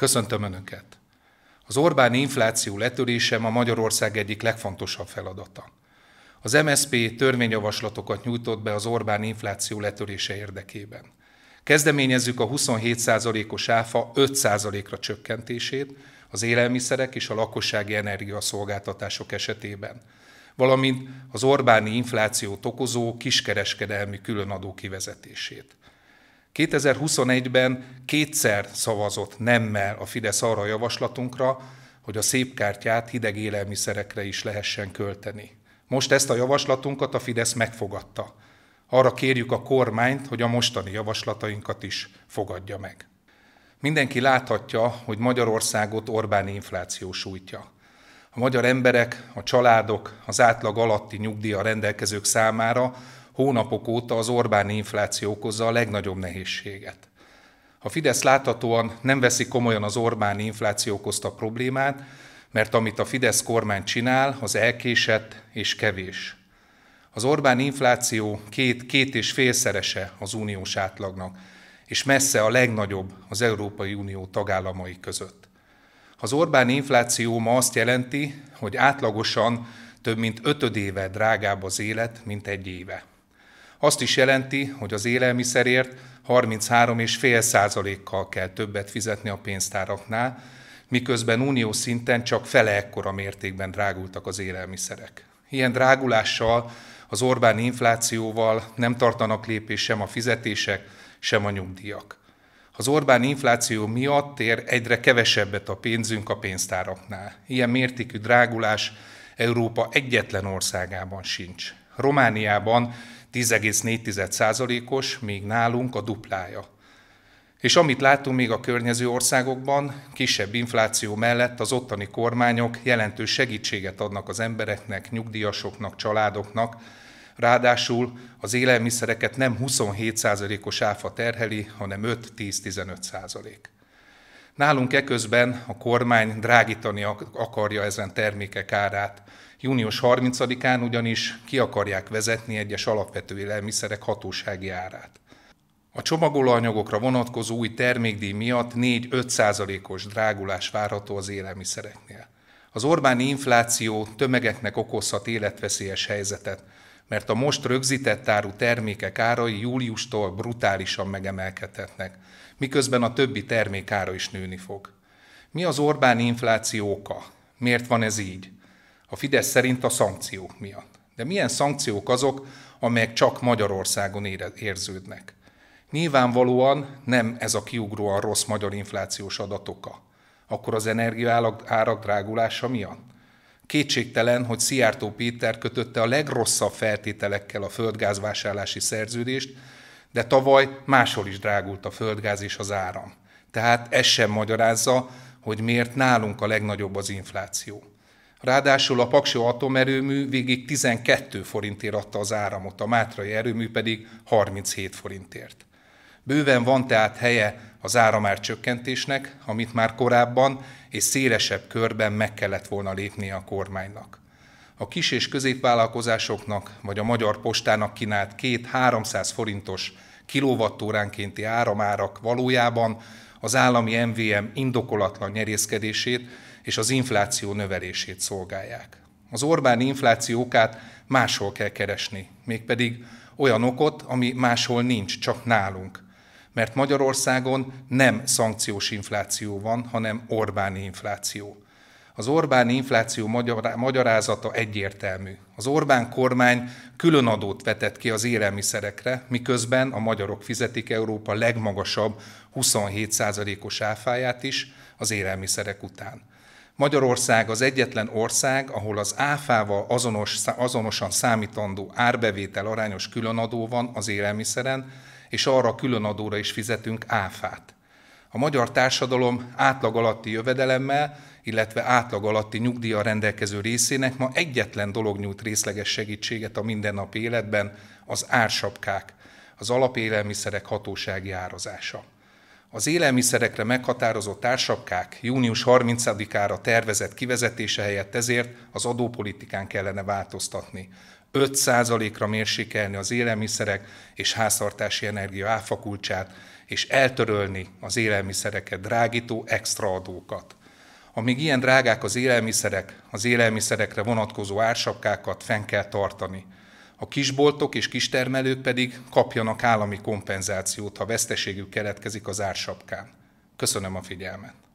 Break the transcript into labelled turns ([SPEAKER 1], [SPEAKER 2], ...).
[SPEAKER 1] Köszöntöm Önöket! Az Orbán infláció letörése ma Magyarország egyik legfontosabb feladata. Az MSP törvényjavaslatokat nyújtott be az Orbán infláció letörése érdekében. Kezdeményezzük a 27%-os áfa 5%-ra csökkentését az élelmiszerek és a lakossági energiaszolgáltatások esetében, valamint az Orbáni inflációt okozó kiskereskedelmi különadó kivezetését. 2021-ben kétszer szavazott nemmel a Fidesz arra a javaslatunkra, hogy a szép kártyát hideg élelmiszerekre is lehessen költeni. Most ezt a javaslatunkat a Fidesz megfogadta. Arra kérjük a kormányt, hogy a mostani javaslatainkat is fogadja meg. Mindenki láthatja, hogy Magyarországot Orbán infláció sújtja. A magyar emberek, a családok, az átlag alatti nyugdíja rendelkezők számára hónapok óta az Orbán infláció okozza a legnagyobb nehézséget. A Fidesz láthatóan nem veszi komolyan az Orbán infláció okozta problémát, mert amit a Fidesz kormány csinál, az elkésett és kevés. Az Orbán infláció két, két és félszerese az uniós átlagnak, és messze a legnagyobb az Európai Unió tagállamai között. Az Orbán infláció ma azt jelenti, hogy átlagosan több mint ötöd éve drágább az élet, mint egy éve. Azt is jelenti, hogy az élelmiszerért 33,5 kal kell többet fizetni a pénztáraknál, miközben unió szinten csak fele ekkora mértékben drágultak az élelmiszerek. Ilyen drágulással, az Orbán inflációval nem tartanak lépés sem a fizetések, sem a nyugdíjak. Az Orbán infláció miatt ér egyre kevesebbet a pénzünk a pénztáraknál. Ilyen mértékű drágulás Európa egyetlen országában sincs. Romániában 10,4%-os, még nálunk a duplája. És amit látunk még a környező országokban, kisebb infláció mellett az ottani kormányok jelentős segítséget adnak az embereknek, nyugdíjasoknak, családoknak, ráadásul az élelmiszereket nem 27%-os áfa terheli, hanem 5-10-15%. Nálunk eközben a kormány drágítani akarja ezen termékek árát. Június 30-án ugyanis ki akarják vezetni egyes alapvető élelmiszerek hatósági árát. A csomagolóanyagokra vonatkozó új termékdíj miatt 4-5 százalékos drágulás várható az élelmiszereknél. Az Orbáni infláció tömegeknek okozhat életveszélyes helyzetet, mert a most rögzített áru termékek árai júliustól brutálisan megemelkedhetnek, miközben a többi termék ára is nőni fog. Mi az Orbán infláció oka? Miért van ez így? A Fidesz szerint a szankciók miatt. De milyen szankciók azok, amelyek csak Magyarországon érződnek? Nyilvánvalóan nem ez a kiugróan rossz magyar inflációs adatoka. Akkor az energiaárak drágulása miatt? Kétségtelen, hogy Szijjártó Péter kötötte a legrosszabb feltételekkel a földgázvásárlási szerződést, de tavaly máshol is drágult a földgáz és az áram. Tehát ez sem magyarázza, hogy miért nálunk a legnagyobb az infláció. Ráadásul a Paksó atomerőmű végig 12 forintért adta az áramot, a Mátrai erőmű pedig 37 forintért. Bőven van tehát helye az áramár csökkentésnek, amit már korábban és szélesebb körben meg kellett volna lépnie a kormánynak. A kis és középvállalkozásoknak vagy a Magyar Postának kínált 2-300 forintos kilovattóránkénti áramárak valójában az állami MVM indokolatlan nyerészkedését és az infláció növelését szolgálják. Az Orbán inflációkát máshol kell keresni, mégpedig olyan okot, ami máshol nincs, csak nálunk – mert Magyarországon nem szankciós infláció van, hanem Orbáni infláció. Az Orbáni infláció magyarázata egyértelmű. Az Orbán kormány külön adót vetett ki az élelmiszerekre, miközben a magyarok fizetik Európa legmagasabb 27%-os áfáját is az élelmiszerek után. Magyarország az egyetlen ország, ahol az áfával azonos, azonosan számítandó árbevétel arányos különadó van az élelmiszeren, és arra külön különadóra is fizetünk áfát. A magyar társadalom átlag alatti jövedelemmel, illetve átlag alatti nyugdíja rendelkező részének ma egyetlen dolog nyújt részleges segítséget a mindennapi életben, az ársapkák, az alapélelmiszerek hatósági árazása. Az élelmiszerekre meghatározott társapkák június 30-ára tervezett kivezetése helyett ezért az adópolitikán kellene változtatni. 5%-ra mérsékelni az élelmiszerek és háztartási energia áfakulcsát, és eltörölni az élelmiszereket drágító extra adókat. Amíg ilyen drágák az élelmiszerek, az élelmiszerekre vonatkozó ársapkákat fenn kell tartani. A kisboltok és kistermelők pedig kapjanak állami kompenzációt, ha veszteségük keletkezik az ársapkán. Köszönöm a figyelmet!